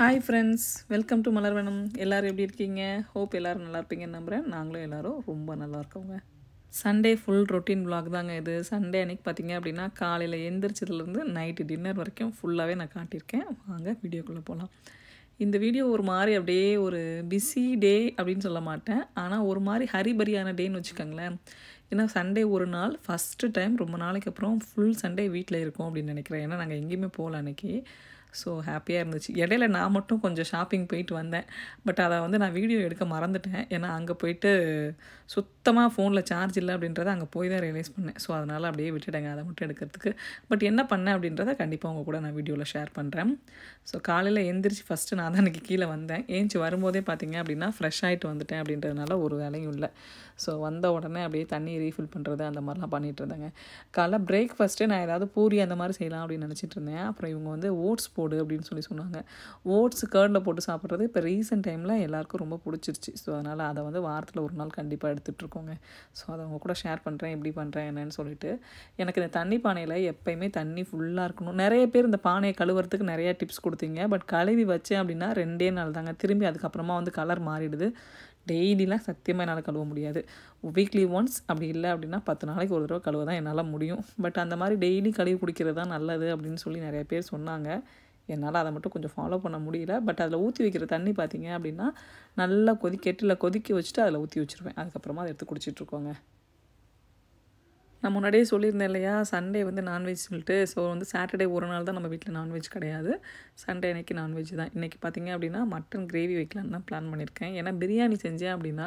hi friends welcome to Malarvanam எல்லோரும் எப்படி இருக்கீங்க ஹோப் எல்லோரும் நல்லா இருப்பீங்கன்னு நம்புகிறேன் நாங்களும் எல்லோரும் ரொம்ப நல்லா இருக்கோங்க சண்டே ஃபுல் ரொட்டீன் பிளாக் தாங்க இது சண்டே அன்னைக்கு பார்த்தீங்க அப்படின்னா காலையில் எந்திரிச்சதுலேருந்து நைட்டு டின்னர் வரைக்கும் ஃபுல்லாகவே நான் காட்டியிருக்கேன் வாங்க வீடியோக்குள்ளே போகலாம் இந்த வீடியோ ஒரு மாதிரி அப்படியே ஒரு பிஸி டே அப்படின்னு சொல்ல மாட்டேன் ஆனால் ஒரு மாதிரி ஹரிபரியான டேன்னு வச்சுக்கோங்களேன் ஏன்னா சண்டே ஒரு நாள் ஃபஸ்ட்டு டைம் ரொம்ப நாளைக்கு அப்புறம் ஃபுல் சண்டே வீட்டில் இருக்கும் அப்படின்னு நினைக்கிறேன் ஏன்னா நாங்கள் எங்கேயுமே போகல அன்றைக்கி ஸோ ஹாப்பியாக இருந்துச்சு இடையில நான் மட்டும் கொஞ்சம் ஷாப்பிங் போயிட்டு வந்தேன் பட் அதை வந்து நான் வீடியோ எடுக்க மறந்துட்டேன் ஏன்னா அங்கே போயிட்டு சுத்தமாக ஃபோனில் சார்ஜ் இல்லை அப்படின்றத அங்கே போய் தான் ரியலைஸ் பண்ணேன் ஸோ அதனால் அப்படியே விட்டுடுங்க அதை மட்டும் எடுக்கிறதுக்கு பட் என்ன பண்ணேன் அப்படின்றத கண்டிப்பாக உங்கள் கூட நான் வீடியோவில் ஷேர் பண்ணுறேன் ஸோ காலையில் எந்திரிச்சு ஃபஸ்ட்டு நான் தான் எனக்கு கீழே வந்தேன் ஏஞ்சி வரும்போதே பார்த்திங்க அப்படின்னா ஃப்ரெஷ் ஆகிட்டு வந்துட்டேன் அப்படின்றதுனால ஒரு வேலையும் இல்லை ஸோ வந்த உடனே அப்படியே தண்ணி ரீஃபில் பண்ணுறது அந்த மாதிரிலாம் பண்ணிகிட்டு இருந்தேங்க காலைல பிரேக்ஃபாஸ்ட்டு நான் ஏதாவது பூரி அந்த மாதிரி செய்யலாம் அப்படின்னு நினச்சிட்டு இருந்தேன் அப்புறம் இவங்க வந்து ஓட்ஸ் போட்டு ஓடு அப்படின்னு சொல்லி சொன்னாங்க ஓட்ஸ் கேர்டில் போட்டு சாப்பிட்றது இப்போ ரீசெண்ட் டைமில் எல்லாருக்கும் ரொம்ப பிடிச்சிருச்சு ஸோ அதனால் அதை வந்து வாரத்தில் ஒரு நாள் கண்டிப்பாக எடுத்துகிட்ருக்கோங்க ஸோ அதை அவங்க கூட ஷேர் பண்ணுறேன் எப்படி பண்ணுறேன் என்னன்னு சொல்லிட்டு எனக்கு இந்த தண்ணி பானையில் எப்போயுமே தண்ணி ஃபுல்லாக இருக்கணும் நிறைய பேர் இந்த பானையை கழுவுறதுக்கு நிறையா டிப்ஸ் கொடுத்தீங்க பட் கழுவி வச்சேன் அப்படின்னா ரெண்டே நாள் தாங்க திரும்பி அதுக்கப்புறமா வந்து கலர் மாறிடுது டெய்லிலாம் சத்தியமாக என்னால் கழுவ முடியாது வீக்லி ஒன்ஸ் அப்படி இல்லை அப்படின்னா பத்து நாளைக்கு ஒரு தடவை கழுவ தான் என்னால் முடியும் பட் அந்த மாதிரி டெய்லி கழுவி குடிக்கிறது தான் நல்லது அப்படின்னு சொல்லி நிறைய பேர் சொன்னாங்க என்னால் அதை மட்டும் கொஞ்சம் ஃபாலோ பண்ண முடியல பட் அதில் ஊற்றி வைக்கிற தண்ணி பார்த்திங்க அப்படின்னா நல்லா கொதி கெட்டில் கொதிக்க வச்சுட்டு அதில் ஊற்றி வச்சுருவேன் அதுக்கப்புறமா அதை எடுத்து குடிச்சிட்ருக்கோங்க நான் முன்னாடியே சொல்லியிருந்தேன் இல்லையா சண்டே வந்து நான்வெஜ் சொல்லிட்டு ஸோ வந்து சாட்டர்டே ஒரு நாள் தான் நம்ம வீட்டில் நான்வெஜ் கிடையாது சண்டே அன்றைக்கி நான்வெஜ் தான் இன்றைக்கி பார்த்தீங்க அப்படின்னா மட்டன் கிரேவி வைக்கலான்னு தான் பிளான் பண்ணியிருக்கேன் ஏன்னா பிரியாணி செஞ்சேன் அப்படின்னா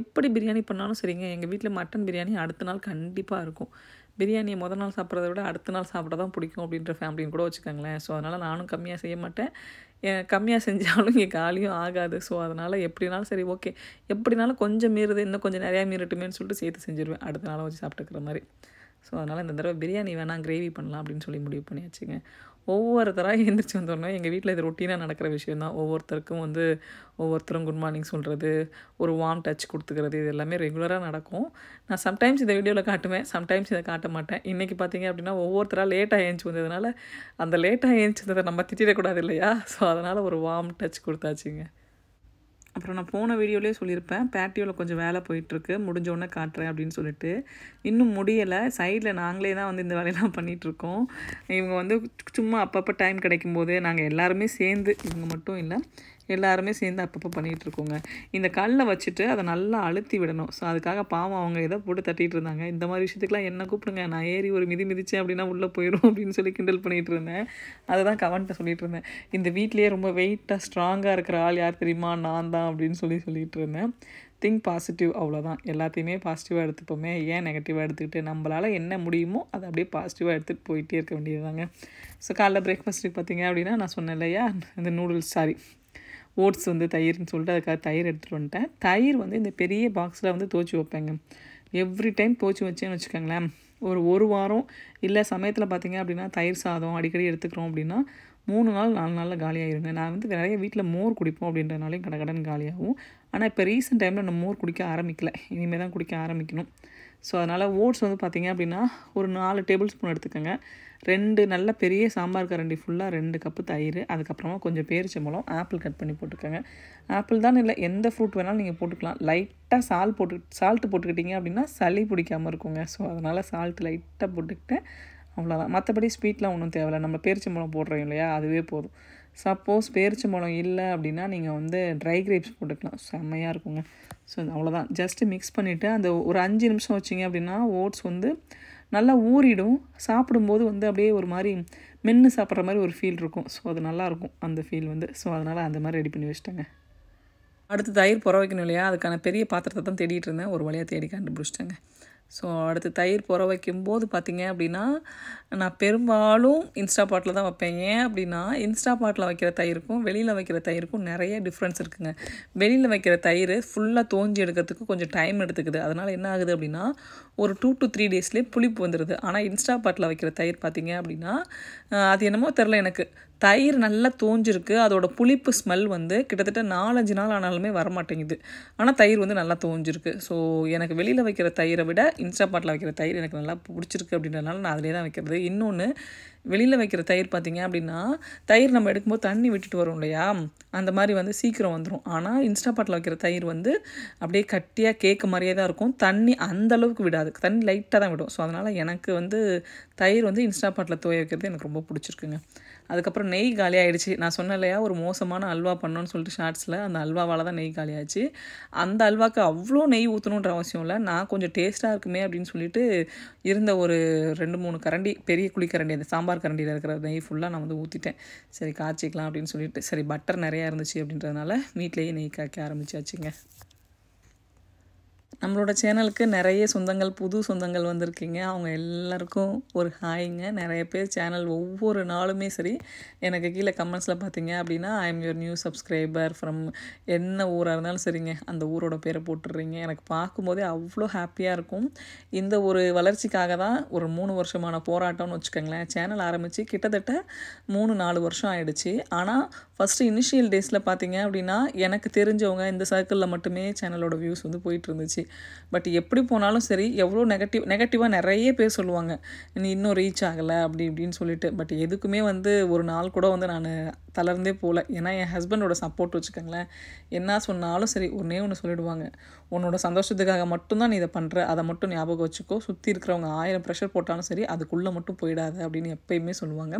எப்படி பிரியாணி பண்ணாலும் சரிங்க எங்கள் வீட்டில் மட்டன் பிரியாணி அடுத்த நாள் கண்டிப்பாக இருக்கும் பிரியாணியை முதல் நாள் சாப்பிட்றத விட அடுத்த நாள் சாப்பிட தான் பிடிக்கும் அப்படின்ற ஃபேமிலின்னு கூட வச்சுக்கோங்களேன் ஸோ அதனால் நானும் கம்மியாக செய்ய மாட்டேன் கம்மியாக செஞ்சாலும் இங்கே காலியும் ஆகாது ஸோ அதனால் எப்படினாலும் சரி ஓகே எப்படினாலும் கொஞ்சம் மீறுது இன்னும் கொஞ்சம் நிறையா மீறட்டுமேன்னு சொல்லிட்டு சேர்த்து செஞ்சுருவேன் அடுத்த நாளும் வச்சு சாப்பிட்டுக்கிற மாதிரி ஸோ அதனால் இந்த தடவை பிரியாணி வேணாம் கிரேவி பண்ணலாம் அப்படின்னு சொல்லி முடிவு பண்ணியாச்சுங்க ஒவ்வொருத்தராக எழுந்திரிச்சு வந்தோடனே எங்கள் வீட்டில் இது ரொட்டீனாக நடக்கிற விஷயந்தான் ஒவ்வொருத்தருக்கும் வந்து ஒவ்வொருத்தரும் குட் மார்னிங் சொல்கிறது ஒரு வார்ம் டச் கொடுத்துக்கிறது இது எல்லாமே ரெகுலராக நடக்கும் நான் சம்டைம்ஸ் இந்த வீடியோவில் காட்டுவேன் சம்டைம்ஸ் இதை காட்ட மாட்டேன் இன்றைக்கி பார்த்தீங்க அப்படின்னா ஒவ்வொருத்தராக லேட்டாக ஏஞ்சி வந்ததுனால அந்த லேட்டாக ஏஞ்சி வந்ததை நம்ம திட்டிடக்கூடாது இல்லையா ஸோ அதனால் ஒரு வார்ம் டச் கொடுத்தாச்சுங்க அப்புறம் நான் போன வீடியோலேயே சொல்லியிருப்பேன் பேட்டியோவில் கொஞ்சம் வேலை போயிட்டுருக்கு முடிஞ்சோடனே காட்டுறேன் அப்படின்னு சொல்லிட்டு இன்னும் முடியலை சைடில் நாங்களே தான் வந்து இந்த வேலையெல்லாம் பண்ணிகிட்ருக்கோம் இவங்க வந்து சும்மா அப்பப்போ டைம் கிடைக்கும் போது நாங்கள் எல்லாருமே சேர்ந்து இவங்க மட்டும் இல்லை எல்லாருமே சேர்ந்து அப்பப்போ பண்ணிகிட்ருக்கோங்க இந்த கல்லை வச்சுட்டு அதை நல்லா அழுத்தி விடணும் ஸோ அதுக்காக பாவம் அவங்க இதை போட்டு தட்டிகிட்டு இருந்தாங்க இந்த மாதிரி விஷயத்துக்குலாம் என்ன கூப்பிடுங்க நான் ஏறி ஒரு மிதி மிதிச்சேன் அப்படின்னா உள்ளே போயிடும் அப்படின்னு சொல்லி கிண்டல் பண்ணிகிட்டு இருந்தேன் அதை தான் கவன்ட்ட சொல்லிகிட்டு இருந்தேன் இந்த வீட்லேயே ரொம்ப வெயிட்டாக ஸ்ட்ராங்காக இருக்கிற ஆள் யார் தெரியுமா நான் தான் அப்படின்னு சொல்லி சொல்லிகிட்டு இருந்தேன் திங்க் பாசிட்டிவ் அவ்வளோதான் எல்லாத்தையுமே பாசிட்டிவாக எடுத்துப்போமே ஏன் நெகட்டிவாக எடுத்துக்கிட்டு நம்மளால் என்ன முடியுமோ அதை அப்படியே பாசிட்டிவாக எடுத்துகிட்டு போயிட்டே இருக்க வேண்டியது ஸோ காலைல பிரேக்ஃபாஸ்ட்டுக்கு பார்த்தீங்க அப்படின்னா நான் சொன்னேன் இல்லையா இந்த நூடுல்ஸ் சாரி ஓட்ஸ் வந்து தயிர்னு சொல்லிட்டு அதுக்காக தயிர் எடுத்துகிட்டு வந்துட்டேன் தயிர் வந்து இந்த பெரிய பாக்ஸில் வந்து தோச்சி வைப்பேங்க எவ்ரி டைம் தோச்சி வச்சேன்னு வச்சுக்கோங்களேன் ஒரு ஒரு வாரம் இல்லை சமயத்தில் பார்த்தீங்க அப்படின்னா தயிர் சாதம் அடிக்கடி எடுத்துக்கிறோம் அப்படின்னா மூணு நாள் நாலு நாளில் காலியாகிருங்க நான் வந்து நிறைய வீட்டில் மோர் குடிப்போம் அப்படின்றனாலையும் கடன் காலியாகும் ஆனால் இப்போ ரீசெண்ட் டைமில் நம்ம மோர் குடிக்க ஆரம்பிக்கல இனிமேல் தான் குடிக்க ஆரம்பிக்கணும் ஸோ அதனால் ஓட்ஸ் வந்து பார்த்திங்க அப்படின்னா ஒரு நாலு டேபிள் ஸ்பூன் எடுத்துக்கோங்க ரெண்டு நல்ல பெரிய சாம்பார் கரண்டி ஃபுல்லாக ரெண்டு கப்பு தயிர் அதுக்கப்புறமா கொஞ்சம் பேரிச்சம்பழம் ஆப்பிள் கட் பண்ணி போட்டுக்கோங்க ஆப்பிள் தான் இல்லை எந்த ஃப்ரூட் வேணாலும் நீங்கள் போட்டுக்கலாம் லைட்டாக சால் போட்டு சால்ட்டு போட்டுக்கிட்டிங்க அப்படின்னா சளி பிடிக்காமல் இருக்குங்க ஸோ அதனால் சால்ட்டு லைட்டாக போட்டுக்கிட்டேன் அவ்வளோதான் மற்றபடி ஸ்வீட்லாம் ஒன்றும் தேவையில்லை நம்ம பேரிச்சம்பழம் போடுறோம் இல்லையா அதுவே போதும் சப்போஸ் பேரிச்சம்பழம் இல்லை அப்படின்னா நீங்கள் வந்து ட்ரை கிரேப்ஸ் போட்டுக்கலாம் செம்மையாக இருக்குங்க ஸோ அவ்வளோதான் ஜஸ்ட்டு மிக்ஸ் பண்ணிவிட்டு அந்த ஒரு அஞ்சு நிமிஷம் வச்சிங்க அப்படின்னா ஓட்ஸ் வந்து நல்லா ஊறிடும் சாப்பிடும்போது வந்து அப்படியே ஒரு மாதிரி மென்று சாப்பிட்ற மாதிரி ஒரு ஃபீல் இருக்கும் ஸோ அது நல்லாயிருக்கும் அந்த ஃபீல் வந்து ஸோ அதனால் அந்த மாதிரி ரெடி பண்ணி வச்சிட்டேங்க அடுத்து தயிர் புற வைக்கணும் இல்லையா அதுக்கான பெரிய பாத்திரத்தை தான் தேடிட்டு இருந்தேன் ஒரு வழியாக தேடி கண்டுபிடிச்சிட்டேங்க ஸோ அடுத்து தயிர் புற வைக்கும்போது பார்த்தீங்க அப்படின்னா நான் பெரும்பாலும் இன்ஸ்டா பாட்டில் தான் வைப்பேன் ஏன் அப்படின்னா இன்ஸ்டா பாட்டில் வைக்கிற தயிருக்கும் வெளியில் வைக்கிற தயிருக்கும் நிறைய டிஃப்ரென்ஸ் இருக்குதுங்க வெளியில் வைக்கிற தயிர் ஃபுல்லாக தோஞ்சி எடுக்கிறதுக்கு கொஞ்சம் டைம் எடுத்துக்குது அதனால் என்ன ஆகுது அப்படின்னா ஒரு டூ டு த்ரீ டேஸ்லேயே புளிப்பு வந்துடுது ஆனால் இன்ஸ்டா பாட்டில் வைக்கிற தயிர் பார்த்திங்க அப்படின்னா அது என்னமோ தெரில எனக்கு தயிர் நல்லா தோஞ்சிருக்கு அதோட புளிப்பு ஸ்மெல் வந்து கிட்டத்தட்ட நாலஞ்சு நாள் ஆனாலுமே வரமாட்டேங்குது ஆனால் தயிர் வந்து நல்லா தோஞ்சிருக்கு ஸோ எனக்கு வெளியில் வைக்கிற தயிரை விட இன்ஸ்டாபாட்டில் வைக்கிற தயிர் எனக்கு நல்லா பிடிச்சிருக்கு அப்படின்றதுனால நான் அதிலே தான் வைக்கிறது இன்னொன்று வெளியில் வைக்கிற தயிர் பார்த்தீங்க அப்படின்னா தயிர் நம்ம எடுக்கும்போது தண்ணி விட்டுட்டு வரும் இல்லையா அந்த மாதிரி வந்து சீக்கிரம் வந்துடும் ஆனால் இன்ஸ்டாபாட்டில் வைக்கிற தயிர் வந்து அப்படியே கட்டியாக கேட்க மாதிரியே தான் இருக்கும் தண்ணி அந்த அளவுக்கு விடாது தண்ணி லைட்டாக தான் விடும் ஸோ அதனால் எனக்கு வந்து தயிர் வந்து இன்ஸ்டாபாட்டில் துவைய வைக்கிறது எனக்கு ரொம்ப பிடிச்சிருக்குங்க அதுக்கப்புறம் நெய் காலியாகிடுச்சு நான் சொன்ன இல்லையா ஒரு மோசமான அல்வா பண்ணோன்னு சொல்லிட்டு ஷார்ட்ஸில் அந்த அல்வாவால் தான் நெய் காலியாச்சு அந்த அல்வாவுக்கு அவ்வளோ நெய் ஊற்றணுன்ற அவசியம் இல்லை நான் கொஞ்சம் டேஸ்ட்டாக இருக்குமே அப்படின்னு சொல்லிட்டு இருந்த ஒரு ரெண்டு மூணு கரண்டி பெரிய குழிக்கரண்டி அந்த சாம்பார் கரண்டியில் இருக்கிற நெய் ஃபுல்லாக நான் வந்து ஊற்றிட்டேன் சரி காய்ச்சிக்கலாம் அப்படின்னு சொல்லிட்டு சரி பட்டர் நிறையா இருந்துச்சு அப்படின்றதுனால வீட்லேயே நெய் காய்க்க ஆரம்பிச்சாச்சுங்க நம்மளோட சேனலுக்கு நிறைய சொந்தங்கள் புது சொந்தங்கள் வந்திருக்கீங்க அவங்க எல்லாருக்கும் ஒரு ஹாய்ங்க நிறைய பேர் சேனல் ஒவ்வொரு நாளுமே சரி எனக்கு கீழே கமெண்ட்ஸில் பார்த்தீங்க அப்படின்னா I am your new subscriber from என்ன ஊராக இருந்தாலும் சரிங்க அந்த ஊரோட பேரை போட்டுடுறீங்க எனக்கு பார்க்கும்போதே அவ்வளோ ஹாப்பியாக இருக்கும் இந்த ஒரு வளர்ச்சிக்காக தான் ஒரு மூணு வருஷமான போராட்டம்னு வச்சுக்கோங்களேன் சேனல் ஆரம்பித்து கிட்டத்தட்ட மூணு நாலு வருஷம் ஆகிடுச்சு ஆனால் ஃபஸ்ட்டு இனிஷியல் டேஸில் பார்த்தீங்க அப்படின்னா எனக்கு தெரிஞ்சவங்க இந்த சர்க்கிளில் மட்டுமே சேனலோட வியூஸ் வந்து போயிட்டு இருந்துச்சு பட் எப்படி போனாலும் சரி எவ்வளோ நெகட்டிவ் நெகட்டிவாக நிறைய பேர் சொல்லுவாங்க நீ இன்னும் ரீச் ஆகலை அப்படி இப்படின்னு சொல்லிட்டு பட் எதுக்குமே வந்து ஒரு நாள் கூட வந்து நான் தளர்ந்தே போகல ஏன்னா என் ஹஸ்பண்டோட சப்போர்ட் வச்சுக்கோங்களேன் என்ன சொன்னாலும் சரி ஒன்றே ஒன்று சொல்லிவிடுவாங்க உன்னோட சந்தோஷத்துக்காக மட்டும்தான் நீ இதை பண்ணுற அதை மட்டும் ஞாபகம் வச்சுக்கோ சுற்றி இருக்கிறவங்க ஆயிரம் ப்ரெஷர் போட்டாலும் சரி அதுக்குள்ளே மட்டும் போயிடாது அப்படின்னு எப்பயுமே சொல்லுவாங்க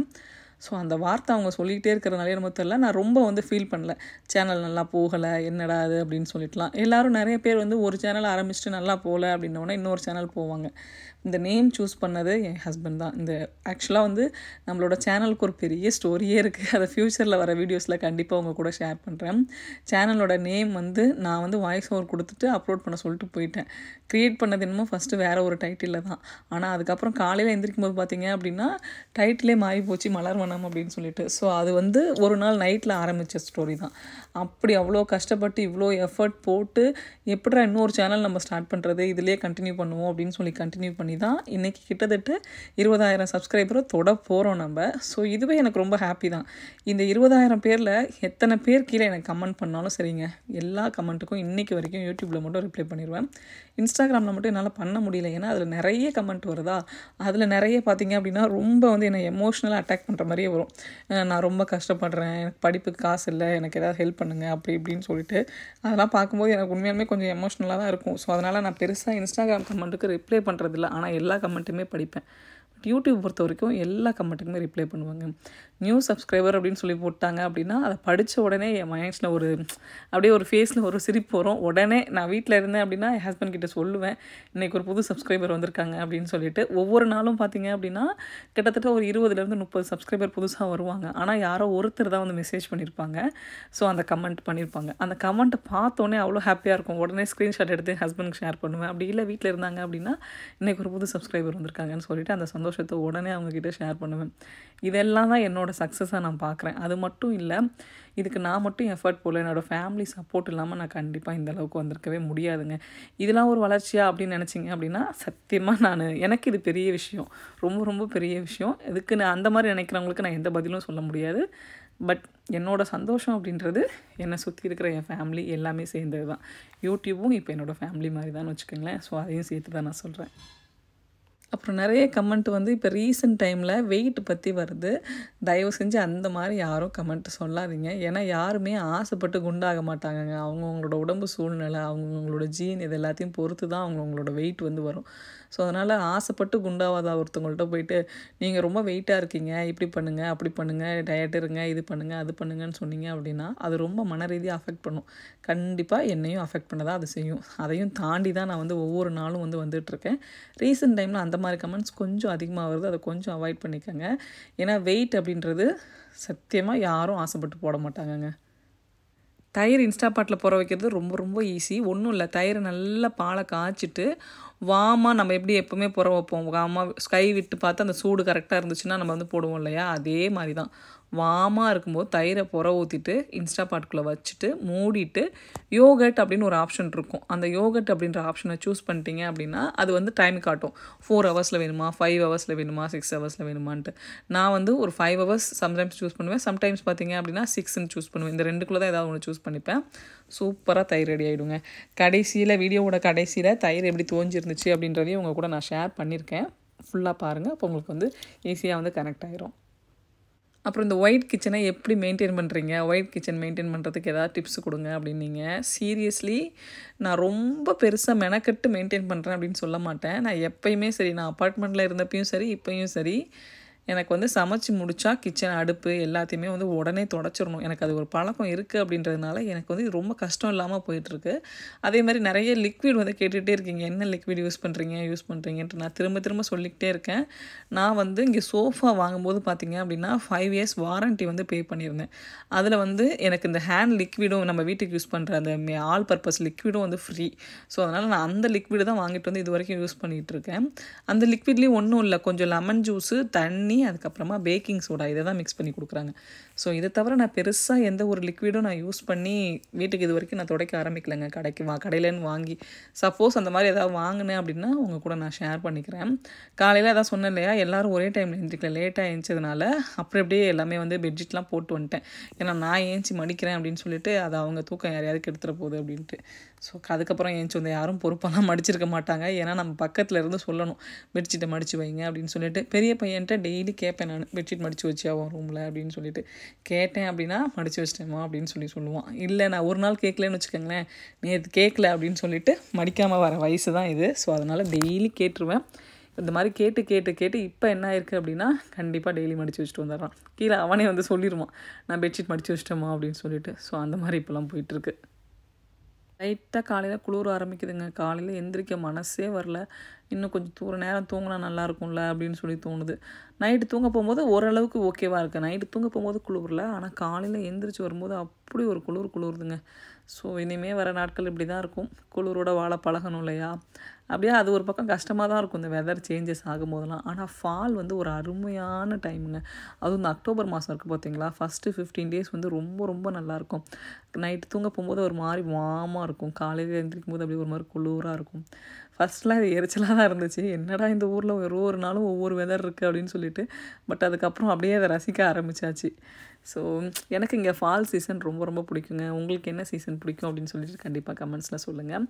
ஸோ அந்த வார்த்தை அவங்க சொல்லிகிட்டே இருக்கிறதுனாலே நம்ம தெரில நான் ரொம்ப வந்து ஃபீல் பண்ணல சேனல் நல்லா போகலை என்னடா அது அப்படின்னு சொல்லிட்டுலாம் எல்லோரும் நிறைய பேர் வந்து ஒரு சேனல் ஆரம்பிச்சுட்டு நல்லா போகல அப்படின்னோடனே இன்னொரு சேனல் போவாங்க இந்த நேம் சூஸ் பண்ணது என் ஹஸ்பண்ட் தான் இந்த ஆக்சுவலாக வந்து நம்மளோட சேனலுக்கு ஒரு பெரிய ஸ்டோரியே இருக்குது அதை ஃப்யூச்சரில் வர வீடியோஸில் கண்டிப்பாக அவங்க கூட ஷேர் பண்ணுறேன் சேனலோட நேம் வந்து நான் வந்து வாய்ஸ் ஓவர் கொடுத்துட்டு அப்லோட் பண்ண சொல்லிட்டு போயிட்டேன் க்ரியேட் பண்ணது என்னமோ ஃபஸ்ட்டு வேறு ஒரு டைட்டிலில் தான் ஆனால் அதுக்கப்புறம் காலையில் எந்திரிக்கும் போது பார்த்தீங்க அப்படின்னா டைட்டிலே மாறி போச்சு மலர் காரணம் அப்படின்னு சொல்லிட்டு ஸோ அது வந்து ஒரு நாள் நைட்டில் ஆரம்பித்த ஸ்டோரி தான் அப்படி அவ்வளோ கஷ்டப்பட்டு இவ்வளோ எஃபர்ட் போட்டு எப்படா இன்னொரு சேனல் நம்ம ஸ்டார்ட் பண்ணுறது இதிலே கண்டினியூ பண்ணுவோம் அப்படின்னு சொல்லி கண்டினியூ பண்ணி தான் இன்றைக்கி கிட்டத்தட்ட இருபதாயிரம் சப்ஸ்கிரைபரும் தொட போகிறோம் நம்ம ஸோ இதுவே எனக்கு ரொம்ப ஹாப்பி தான் இந்த இருபதாயிரம் பேரில் எத்தனை பேர் கீழே எனக்கு கமெண்ட் பண்ணாலும் சரிங்க எல்லா கமெண்ட்டுக்கும் இன்றைக்கி வரைக்கும் யூடியூப்பில் மட்டும் ரிப்ளை பண்ணிடுவேன் இன்ஸ்டாகிராமில் மட்டும் என்னால் பண்ண முடியல ஏன்னா அதில் நிறைய கமெண்ட் வருதா அதில் நிறைய பார்த்தீங்க அப்படின்னா ரொம்ப வந்து என்னை எமோஷனலாக அட்டாக் பண்ணுற மாதிரி நிறைய வரும் நான் ரொம்ப கஷ்டப்படுறேன் எனக்கு படிப்புக்கு காசு இல்லை எனக்கு எதாவது ஹெல்ப் பண்ணுங்கள் அப்படி இப்படின்னு சொல்லிட்டு அதெல்லாம் பார்க்கும்போது எனக்கு உண்மையாலுமே கொஞ்சம் எமோஷ்னலாக தான் இருக்கும் ஸோ அதனால் நான் பெருசாக இன்ஸ்டாகிராம் கமெண்ட்டுக்கு ரிப்ளை பண்ணுறதில்ல ஆனால் எல்லா கமெண்ட்டுமே படிப்பேன் யூடியூப் பொறுத்த வரைக்கும் எல்லா கமெண்ட்டுக்குமே ரிப்ளை பண்ணுவாங்க நியூ சப்ஸ்கிரைபர் அப்படின்னு சொல்லி போட்டாங்க அப்படின்னா அதை படித்த உடனே என் மைண்ட்ஸில் ஒரு அப்படியே ஒரு ஃபேஸில் ஒரு சிரிப்பு வரும் உடனே நான் வீட்டில் இருந்தேன் அப்படின்னா என் ஹஸ்பண்ட் கிட்டே சொல்லுவேன் இன்றைக்கி ஒரு புது சப்ஸ்கிரைபர் வந்திருக்காங்க அப்படின்னு சொல்லிட்டு ஒவ்வொரு நாளும் பார்த்தீங்க அப்படின்னா கிட்டத்தட்ட ஒரு இருபதுலேருந்து முப்பது சப்ஸ்கிரைபர் புதுசாக வருவாங்க ஆனால் யாரோ ஒருத்தர் தான் வந்து மெசேஜ் பண்ணியிருப்பாங்க ஸோ அந்த கமெண்ட் பண்ணியிருப்பாங்க அந்த கமெண்ட்டை பார்த்தோன்னே அவ்வளோ ஹாப்பியாக இருக்கும் உடனே ஸ்க்ரீன்ஷாட் எடுத்து ஹஸ்பண்டுக்கு ஷேர் பண்ணுவேன் அப்படி இல்லை வீட்டில் இருந்தாங்க அப்படின்னா இன்றைக்கி ஒரு புது சப்ஸ்கிரைபர் வந்திருக்காங்கன்னு சொல்லிட்டு அந்த சந்தோஷம் சந்தோஷத்தை உடனே அவங்கக்கிட்ட ஷேர் பண்ணுவேன் இதெல்லாம் தான் என்னோடய சக்ஸஸாக நான் பார்க்குறேன் அது மட்டும் இல்லை இதுக்கு நான் மட்டும் எஃபர்ட் போடல என்னோடய ஃபேமிலி சப்போர்ட் இல்லாமல் நான் கண்டிப்பாக இந்த அளவுக்கு வந்திருக்கவே முடியாதுங்க இதெல்லாம் ஒரு வளர்ச்சியா அப்படின்னு நினச்சிங்க அப்படின்னா சத்தியமாக நான் எனக்கு இது பெரிய விஷயம் ரொம்ப ரொம்ப பெரிய விஷயம் இதுக்கு நான் அந்த மாதிரி நினைக்கிறவங்களுக்கு நான் எந்த பதிலும் சொல்ல முடியாது பட் என்னோடய சந்தோஷம் அப்படின்றது என்னை சுற்றி இருக்கிற என் ஃபேமிலி எல்லாமே சேர்ந்தது தான் யூடியூபும் இப்போ என்னோடய ஃபேமிலி மாதிரி தான் வச்சுக்கோங்களேன் ஸோ அதையும் சேர்த்து தான் நான் சொல்கிறேன் அப்புறம் நிறைய கமெண்ட் வந்து இப்போ ரீசெண்ட் டைமில் வெயிட் பற்றி வருது தயவு செஞ்சு அந்த மாதிரி யாரும் கமெண்ட் சொல்லாதீங்க ஏன்னா யாருமே ஆசைப்பட்டு குண்டாக மாட்டாங்கங்க அவங்கவுங்களோட உடம்பு சூழ்நிலை அவங்கவுங்களோட ஜீன் இது எல்லாத்தையும் பொறுத்து தான் அவங்கவுங்களோட வெயிட் வந்து வரும் ஸோ அதனால் ஆசைப்பட்டு குண்டாவாதா ஒருத்தவங்கள்ட்ட போயிட்டு நீங்கள் ரொம்ப வெயிட்டாக இருக்கீங்க இப்படி பண்ணுங்கள் அப்படி பண்ணுங்கள் டயட் இருங்க இது பண்ணுங்கள் அது பண்ணுங்கன்னு சொன்னீங்க அப்படின்னா அது ரொம்ப மன ரீதியாக அஃபெக்ட் பண்ணும் கண்டிப்பாக என்னையும் அஃபெக்ட் பண்ணதாக அது செய்யும் அதையும் தாண்டி தான் நான் வந்து ஒவ்வொரு நாளும் வந்து வந்துட்டுருக்கேன் ரீசெண்ட் டைமில் அந்த மாதிரி கமெண்ட்ஸ் கொஞ்சம் அதிகமாக வருது அதை கொஞ்சம் அவாய்ட் பண்ணிக்கோங்க ஏன்னா வெயிட் அப்படின்றது சத்தியமாக யாரும் ஆசைப்பட்டு போட மாட்டாங்கங்க தயிர் இன்ஸ்டாபாட்டில் போகிற வைக்கிறது ரொம்ப ரொம்ப ஈஸி ஒன்றும் இல்லை தயிர் நல்லா பாலை காய்ச்சிட்டு வாமா நம்ம எப்படி எப்போவுமே புற வைப்போம் வாமா ஸ்கை விட்டு பார்த்து அந்த சூடு கரெக்டாக இருந்துச்சுன்னா நம்ம வந்து போடுவோம் இல்லையா அதே மாதிரி தான் வாமாக இருக்கும்போது தயிரை புற ஊற்றிட்டு இன்ஸ்டா பாட்டுக்குள்ளே வச்சுட்டு மூடிட்டு யோகட் அப்படின்னு ஒரு ஆப்ஷன் இருக்கும் அந்த யோகட் அப்படின்ற ஆப்ஷனை சூஸ் பண்ணிட்டீங்க அப்படின்னா அது வந்து டைம் காட்டும் ஃபோர் ஹவர்ஸில் வேணுமா ஃபைவ் ஹவர்ஸில் வேணுமா சிக்ஸ் ஹவர்ஸில் வேணுமான்ட்டு நான் வந்து ஒரு ஃபைவ் ஹவர்ஸ் சம்டைம்ஸ் சூஸ் பண்ணுவேன் சம்டைம்ஸ் பார்த்தீங்க அப்படின்னா சிக்ஸ்ன்னு சூஸ் பண்ணுவேன் இந்த ரெண்டுக்குள்ளே தான் ஏதாவது ஒன்று சூஸ் பண்ணிப்பேன் சூப்பராக தயிர் ரெடி ஆகிடுங்க கடைசியில் வீடியோவோட கடைசியில் தயிர் எப்படி தோஞ்சிருந்துச்சு அப்படின்றதையும் உங்கள் கூட நான் ஷேர் பண்ணியிருக்கேன் ஃபுல்லாக பாருங்கள் அப்போ உங்களுக்கு வந்து ஈஸியாக வந்து கனெக்ட் ஆகிரும் அப்புறம் இந்த ஒயிட் கிச்சனை எப்படி மெயின்டைன் பண்ணுறீங்க ஒயிட் கிச்சன் மெயின்டைன் பண்ணுறதுக்கு எதாவது டிப்ஸ் கொடுங்க அப்படின்னீங்க சீரியஸ்லி நான் ரொம்ப பெருசாக மெனக்கட்டு மெயின்டைன் பண்ணுறேன் அப்படின்னு சொல்ல மாட்டேன் நான் எப்பயுமே சரி நான் அப்பார்ட்மெண்ட்டில் இருந்தப்பையும் சரி இப்பையும் சரி எனக்கு வந்து சமைச்சு முடித்தா கிச்சன் அடுப்பு எல்லாத்தையுமே வந்து உடனே தொடச்சிடணும் எனக்கு அது ஒரு பழக்கம் இருக்குது அப்படின்றதுனால எனக்கு வந்து ரொம்ப கஷ்டம் இல்லாமல் போயிட்டுருக்கு அதே மாதிரி நிறைய லிக்விட் வந்து கேட்டுகிட்டே இருக்கீங்க என்ன லிக்விட் யூஸ் பண்ணுறீங்க யூஸ் பண்ணுறீங்கன்ட்டு நான் திரும்ப திரும்ப சொல்லிக்கிட்டே இருக்கேன் நான் வந்து இங்கே சோஃபா வாங்கும்போது பார்த்திங்க அப்படின்னா ஃபைவ் இயர்ஸ் வாரண்ட்டி வந்து பே பண்ணியிருந்தேன் அதில் வந்து எனக்கு இந்த ஹேண்ட் லிக்விடும் நம்ம வீட்டுக்கு யூஸ் பண்ணுற அந்த ஆல் பர்பஸ் லிக்விடும் வந்து ஃப்ரீ ஸோ அதனால் நான் அந்த லிக்விடு தான் வாங்கிட்டு வந்து இது வரைக்கும் யூஸ் பண்ணிகிட்ருக்கேன் அந்த லிக்விட்லேயும் ஒன்றும் இல்லை கொஞ்சம் லெமன் ஜூஸு தண்ணி அதுக்கப்புறமா பேக்கிங் சோடா இதை தான் மிக்ஸ் பண்ணி கொடுக்குறாங்க ஸோ இதை தவிர நான் பெருசாக எந்த ஒரு லிக்விடும் நான் யூஸ் பண்ணி வீட்டுக்கு இது வரைக்கும் நான் துடைக்க ஆரம்பிக்கலைங்க கடைக்கு வா கடையிலன்னு வாங்கி சப்போஸ் அந்த மாதிரி ஏதாவது வாங்கினேன் அப்படின்னா உங்கள் கூட நான் ஷேர் பண்ணிக்கிறேன் காலையில் எதாவது சொன்னேன் இல்லையா எல்லோரும் ஒரே டைமில் எழுந்திரிக்கல லேட்டாக எழுந்ததுனால அப்புறம் எப்படியே எல்லாமே வந்து பெட்ஷீட்லாம் போட்டு வந்துட்டேன் ஏன்னா நான் ஏஞ்சி மடிக்கிறேன் அப்படின்னு சொல்லிட்டு அதை அவங்க தூக்கம் யாரையாவது எடுத்துகிட்டு போகுது அப்படின்ட்டு ஸோ அதுக்கப்புறம் ஏஞ்சி வந்து யாரும் பொறுப்பெல்லாம் மடிச்சிருக்க மாட்டாங்க ஏன்னா நம்ம பக்கத்தில் இருந்து சொல்லணும் பெட்ஷீட்டை மடித்து வைங்க அப்படின்னு சொல்லிட்டு பெரிய பையன்ட்ட டெய்லி சொல்லி கேட்பேன் நான் பெட்ஷீட் மடித்து உன் ரூமில் அப்படின்னு சொல்லிட்டு கேட்டேன் அப்படின்னா மடித்து வச்சிட்டேம்மா அப்படின்னு சொல்லி சொல்லுவான் இல்லை நான் ஒரு நாள் கேட்கலன்னு வச்சுக்கோங்களேன் நீ அது கேட்கல அப்படின்னு சொல்லிட்டு மடிக்காமல் வர வயசு தான் இது ஸோ அதனால் டெய்லி கேட்டுருவேன் இந்த மாதிரி கேட்டு கேட்டு கேட்டு இப்போ என்ன இருக்குது அப்படின்னா கண்டிப்பாக டெய்லி மடித்து வச்சுட்டு வந்துடுறான் கீழே அவனே வந்து சொல்லிடுவான் நான் பெட்ஷீட் மடித்து வச்சிட்டோமா அப்படின்னு சொல்லிட்டு ஸோ அந்த மாதிரி இப்போலாம் போயிட்டுருக்கு லைட்டாக காலையில் குளிர் ஆரம்பிக்குதுங்க காலையில் எந்திரிக்க மனசே வரல இன்னும் கொஞ்சம் தூர நேரம் தூங்கினா நல்லா இருக்கும்ல அப்படின்னு சொல்லி தோணுது நைட்டு தூங்க போகும்போது ஓரளவுக்கு ஓகேவாக இருக்குது நைட்டு தூங்க போகும்போது குளிரில் ஆனால் காலையில் எந்திரிச்சு வரும்போது அப்படி ஒரு குளிர் குளிருதுங்க ஸோ இனிமேல் வர நாட்கள் இப்படி தான் இருக்கும் குளிரோட வாழ பழகணும் இல்லையா அப்படியே அது ஒரு பக்கம் கஷ்டமாக தான் இருக்கும் இந்த வெதர் சேஞ்சஸ் ஆகும்போதெல்லாம் ஆனால் ஃபால் வந்து ஒரு அருமையான டைமுங்க அதுவும் இந்த அக்டோபர் மாதம் இருக்குது பார்த்தீங்களா ஃபஸ்ட்டு ஃபிஃப்டீன் டேஸ் வந்து ரொம்ப ரொம்ப நல்லாயிருக்கும் நைட்டு தூங்க போகும்போது ஒரு மாதிரி வாமாக இருக்கும் காலையில் எழுந்திரிக்கும் போது அப்படியே ஒரு மாதிரி குளிராக இருக்கும் ஃபஸ்ட்டெலாம் இது எரிச்சலாக தான் இருந்துச்சு என்னடா இந்த ஊரில் ஒரு ஒரு நாளும் ஒவ்வொரு வெதர் இருக்குது அப்படின்னு சொல்லிட்டு பட் அதுக்கப்புறம் அப்படியே அதை ரசிக்க ஆரம்பித்தாச்சு ஸோ எனக்கு இங்கே ஃபால் சீசன் ரொம்ப ரொம்ப பிடிக்குங்க உங்களுக்கு என்ன சீசன் பிடிக்கும் அப்படின்னு சொல்லிட்டு கண்டிப்பாக கமெண்ட்ஸில் சொல்லுங்கள்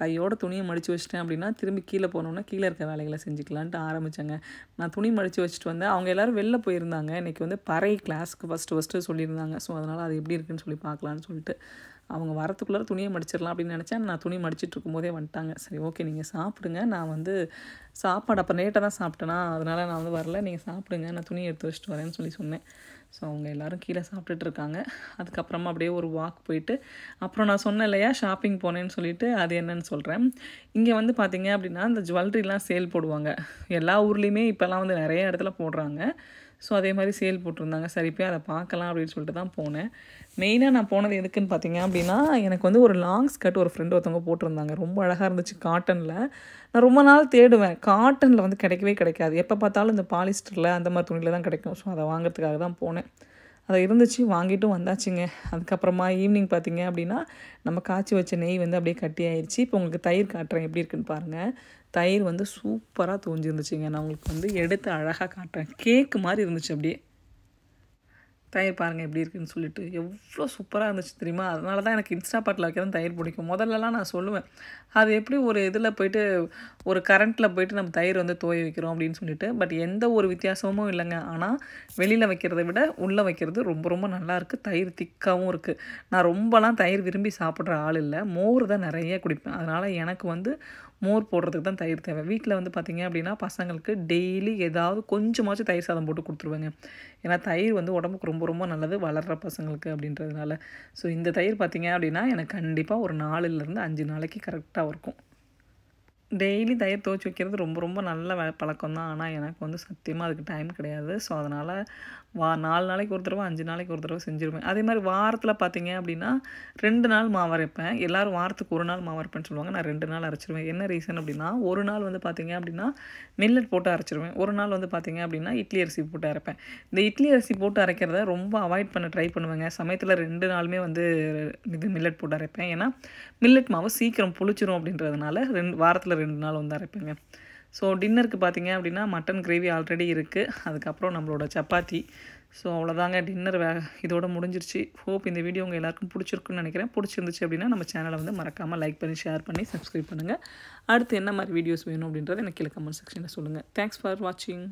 கையோட துணியை மடித்து வச்சிட்டேன் அப்படின்னா திரும்பி கீழே போனோன்னா கீழே இருக்க வேலைகளை செஞ்சுக்கலான்ட்டு ஆரம்பித்தாங்க நான் துணி மடித்து வச்சுட்டு வந்தேன் அவங்க எல்லோரும் வெளில போயிருந்தாங்க இன்றைக்கி வந்து பறை கிளாஸ்க்கு ஃபஸ்ட்டு ஃபஸ்ட்டு சொல்லியிருந்தாங்க ஸோ அதனால் அது எப்படி இருக்குன்னு சொல்லி பார்க்கலான்னு சொல்லிட்டு அவங்க வரத்துக்குள்ளே துணியை மடிச்சிடலாம் அப்படின்னு நினச்சேன் நான் துணி மடிச்சிட்டு இருக்கும்போதே வந்துட்டாங்க சரி ஓகே நீங்கள் சாப்பிடுங்க நான் வந்து சாப்பாடு அப்போ லேட்டாக தான் சாப்பிட்டேனா அதனால் நான் வந்து வரல நீங்கள் சாப்பிடுங்க நான் துணி எடுத்து வச்சுட்டு வரேன்னு சொல்லி சொன்னேன் ஸோ அவங்க எல்லோரும் கீழே சாப்பிட்டுட்டு இருக்காங்க அதுக்கப்புறமா அப்படியே ஒரு வாக் போயிட்டு அப்புறம் நான் சொன்னேன் இல்லையா ஷாப்பிங் போனேன்னு சொல்லிட்டு அது என்னன்னு சொல்கிறேன் இங்கே வந்து பார்த்திங்க அப்படின்னா இந்த ஜுவல்லரிலாம் சேல் போடுவாங்க எல்லா ஊர்லேயுமே இப்போல்லாம் வந்து நிறைய இடத்துல போடுறாங்க ஸோ அதே மாதிரி சேல் போட்டிருந்தாங்க சரி போய் அதை பார்க்கலாம் அப்படின்னு சொல்லிட்டு தான் போனேன் மெயினாக நான் போனது எதுக்குன்னு பார்த்தீங்க அப்படின்னா எனக்கு வந்து ஒரு லாங் ஸ்கர்ட் ஒரு ஃப்ரெண்டு ஒருத்தவங்க போட்டிருந்தாங்க ரொம்ப அழகாக இருந்துச்சு காட்டனில் நான் ரொம்ப நாள் தேடுவேன் காட்டனில் வந்து கிடைக்கவே கிடைக்காது எப்போ பார்த்தாலும் இந்த பாலிஸ்டரில் அந்த மாதிரி துணியில் தான் கிடைக்கும் ஸோ அதை வாங்குறதுக்காக தான் போனேன் அதை இருந்துச்சு வாங்கிட்டும் வந்தாச்சுங்க அதுக்கப்புறமா ஈவினிங் பார்த்திங்க அப்படின்னா நம்ம காய்ச்சி வச்ச நெய் வந்து அப்படியே கட்டி ஆயிடுச்சு இப்போ உங்களுக்கு தயிர் காட்டுறேன் எப்படி இருக்குன்னு பாருங்கள் தயிர் வந்து சூப்பராக தோஞ்சிருந்துச்சுங்க நான் உங்களுக்கு வந்து எடுத்து அழகாக காட்டுறேன் கேக்கு மாதிரி இருந்துச்சு அப்படியே தயிர் பாருங்கள் எப்படி இருக்குன்னு சொல்லிட்டு எவ்வளோ சூப்பராக இருந்துச்சு தெரியுமா அதனால தான் எனக்கு இன்ஸ்டா பாட்டில் வைக்க தான் தயிர் பிடிக்கும் முதல்லலாம் நான் சொல்லுவேன் அது எப்படி ஒரு இதில் போயிட்டு ஒரு கரண்ட்டில் போயிட்டு நம்ம தயிர் வந்து தோய வைக்கிறோம் அப்படின்னு சொல்லிட்டு பட் எந்த ஒரு வித்தியாசமும் இல்லைங்க ஆனால் வெளியில் வைக்கிறத விட உள்ளே வைக்கிறது ரொம்ப ரொம்ப நல்லாயிருக்கு தயிர் திக்காகவும் இருக்குது நான் ரொம்பலாம் தயிர் விரும்பி சாப்பிட்ற ஆள் இல்லை மோர் தான் நிறைய குடிப்பேன் அதனால் எனக்கு வந்து மோர் போடுறதுக்கு தான் தயிர் தேவை வீட்டில் வந்து பார்த்திங்க அப்படின்னா பசங்களுக்கு டெய்லி ஏதாவது கொஞ்சமாச்சும் தயிர் சாதம் போட்டு கொடுத்துருவாங்க ஏன்னா தயிர் வந்து உடம்புக்கு ரொம்ப ரொம்ப நல்லது வளர்கிற பசங்களுக்கு அப்படின்றதுனால ஸோ இந்த தயிர் பார்த்திங்க அப்படின்னா எனக்கு கண்டிப்பாக ஒரு நாலுலேருந்து அஞ்சு நாளைக்கு கரெக்டாக இருக்கும் டெய்லி தயிர் துவச்சி வைக்கிறது ரொம்ப ரொம்ப நல்ல பழக்கம் தான் ஆனால் எனக்கு வந்து சத்தியமாக அதுக்கு டைம் கிடையாது ஸோ அதனால் வா நாலு நாளைக்கு ஒரு தடவை அஞ்சு நாளைக்கு ஒரு தடவை செஞ்சுருவேன் அதே மாதிரி வாரத்தில் பார்த்தீங்க அப்படின்னா ரெண்டு நாள் மாவு அரைப்பேன் எல்லோரும் வாரத்துக்கு ஒரு நாள் மாவு அரைப்பேன்னு சொல்லுவாங்க நான் ரெண்டு நாள் அரைச்சிருவேன் என்ன ரீசன் அப்படின்னா ஒரு நாள் வந்து பார்த்தீங்க அப்படின்னா மில்லட் போட்டு அரைச்சிருவேன் ஒரு நாள் வந்து பார்த்திங்க அப்படின்னா இட்லி அரிசி போட்டு அரைப்பேன் இந்த இட்லி அரிசி போட்டு அரைக்கிறத ரொம்ப அவாய்ட் பண்ண ட்ரை பண்ணுவேங்க சமயத்தில் ரெண்டு நாளுமே வந்து இது மில்லட் போட்டு அரைப்பேன் ஏன்னா மில்லட் மாவு சீக்கிரம் புளிச்சிரும் அப்படின்றதுனால ரெண்டு வாரத்தில் ரெண்டு நாள் வந்து அரைப்பேங்க ஸோ டின்னருக்கு பார்த்தீங்க அப்படின்னா மட்டன் கிரேவி ஆல்ரெடி இருக்குது அதுக்கப்புறம் நம்மளோட சப்பாத்தி ஸோ அவ்வளோதாங்க டின்னர் வே இதோட முடிஞ்சிருச்சு ஹோப் இந்த வீடியோ உங்கள் எல்லாருக்கும் பிடிச்சிருக்குன்னு நினைக்கிறேன் பிடிச்சிருந்துச்சு அப்படின்னா நம்ம சேனலை வந்து மறக்காமல் லைக் பண்ணி ஷேர் பண்ணி சப்ஸ்கிரைப் பண்ணுங்கள் அடுத்து என்ன மாதிரி வீடியோஸ் வேணும் அப்படின்றத எனக்கு கீழே கமெண்ட் செக்ஷனில் சொல்லுங்கள் தேங்க்ஸ் ஃபார் வாட்சிங்